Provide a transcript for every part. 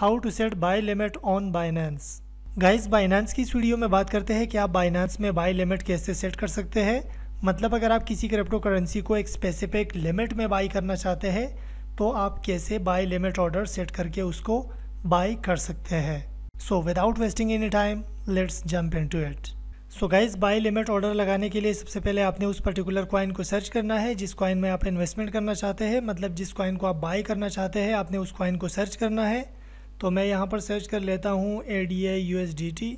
how to set buy limit on Binance guys Binance की इस video में बात करते हैं कि आप बाइनेंस में बाय लिमिट कैसे सेट कर सकते हैं मतलब अगर आप किसी क्रिप्टो करेंसी को एक स्पेसिफिक लिमिट में बाई करना चाहते हैं तो आप कैसे बाय लिमिट ऑर्डर सेट करके उसको बाई कर सकते हैं so without wasting any time let's jump into it so guys buy limit order लगाने के लिए सबसे पहले आपने उस पर्टिकुलर कॉइन को सर्च करना है जिस कॉइन में आप इन्वेस्टमेंट करना चाहते हैं मतलब जिस कॉइन को आप बाई करना चाहते हैं आपने उस क्वाइन को सर्च करना है तो मैं यहाँ पर सर्च कर लेता हूँ A D I U S D T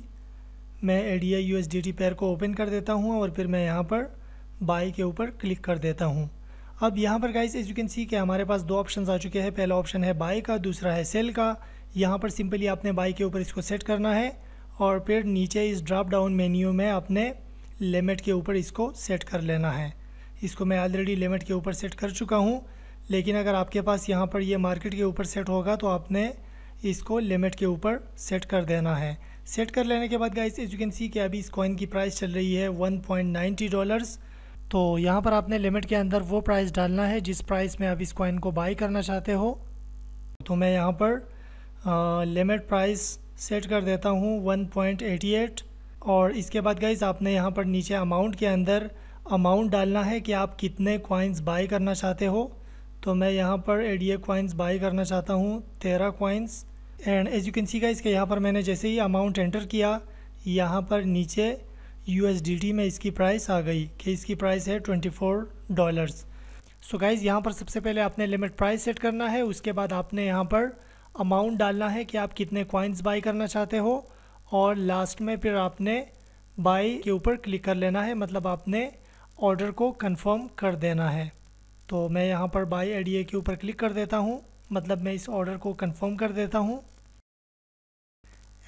मैं A D I U S D T pair को ओपन कर देता हूँ और फिर मैं यहाँ पर बाई के ऊपर क्लिक कर देता हूँ अब यहाँ पर guys as you can see कि हमारे पास दो ऑप्शन आ चुके हैं पहला ऑप्शन है बाई का दूसरा है सेल का यहाँ पर सिंपली आपने बाई के ऊपर इसको सेट करना है और फिर नीचे इस ड्रॉप डाउन मेन्यू में आपने लिमिट के ऊपर इसको सेट कर लेना है इसको मैं ऑलरेडी लिमिट के ऊपर सेट कर चुका हूँ लेकिन अगर आपके पास यहाँ पर ये यह मार्केट के ऊपर सेट होगा तो आपने इसको लिमिट के ऊपर सेट कर देना है सेट कर लेने के बाद guys as you can see कि अभी इस कॉइन की प्राइस चल रही है 1.90 डॉलर्स तो यहाँ पर आपने लिमिट के अंदर वो प्राइस डालना है जिस प्राइस में आप इस कॉइन को बाई करना चाहते हो तो मैं यहाँ पर लिमिट प्राइस सेट कर देता हूँ 1.88 और इसके बाद गाइज आपने यहाँ पर नीचे अमाउंट के अंदर अमाउंट डालना है कि आप कितने कॉइन्स बाई करना चाहते हो तो मैं यहाँ पर एडीए कॉइन्स बाई करना चाहता हूँ तेरह coins and as you can see का इसका यहाँ पर मैंने जैसे ही अमाउंट एंटर किया यहाँ पर नीचे यू में इसकी प्राइस आ गई कि इसकी प्राइस है twenty four dollars so guys यहाँ पर सबसे पहले आपने लिमिट प्राइस सेट करना है उसके बाद आपने यहाँ पर अमाउंट डालना है कि आप कितने कॉइन्स बाई करना चाहते हो और लास्ट में फिर आपने बाई के ऊपर क्लिक कर लेना है मतलब आपने ऑर्डर को कंफर्म कर देना है तो मैं यहाँ पर बाई आइडिया के ऊपर क्लिक कर देता हूँ मतलब मैं इस ऑर्डर को कंफर्म कर देता हूँ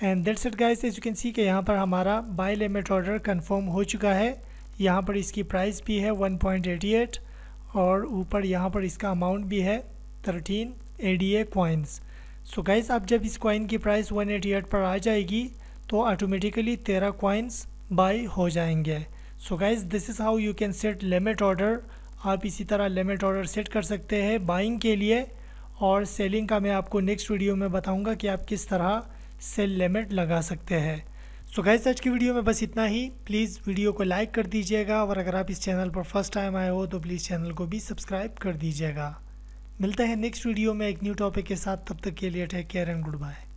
and that's it guys as you can see कि यहाँ पर हमारा बाय लिमिट ऑर्डर कंफर्म हो चुका है यहाँ पर इसकी प्राइस भी है 1.88 और ऊपर यहाँ पर इसका अमाउंट भी है 13 ए कॉइन्स सो गाइस अब जब इस कॉइन की प्राइस 188 पर आ जाएगी तो ऑटोमेटिकली तेरह कॉइन्स बाई हो जाएंगे so guys this is how you can set limit order आप इसी तरह लिमिट ऑर्डर सेट कर सकते हैं बाइंग के लिए और सेलिंग का मैं आपको नेक्स्ट वीडियो में बताऊंगा कि आप किस तरह सेल लिमिट लगा सकते हैं सो so गैस आज की वीडियो में बस इतना ही प्लीज़ वीडियो को लाइक कर दीजिएगा और अगर आप इस चैनल पर फर्स्ट टाइम आए हो तो प्लीज़ चैनल को भी सब्सक्राइब कर दीजिएगा मिलते हैं नेक्स्ट वीडियो में एक न्यू टॉपिक के साथ तब तक के लिए take care and good bye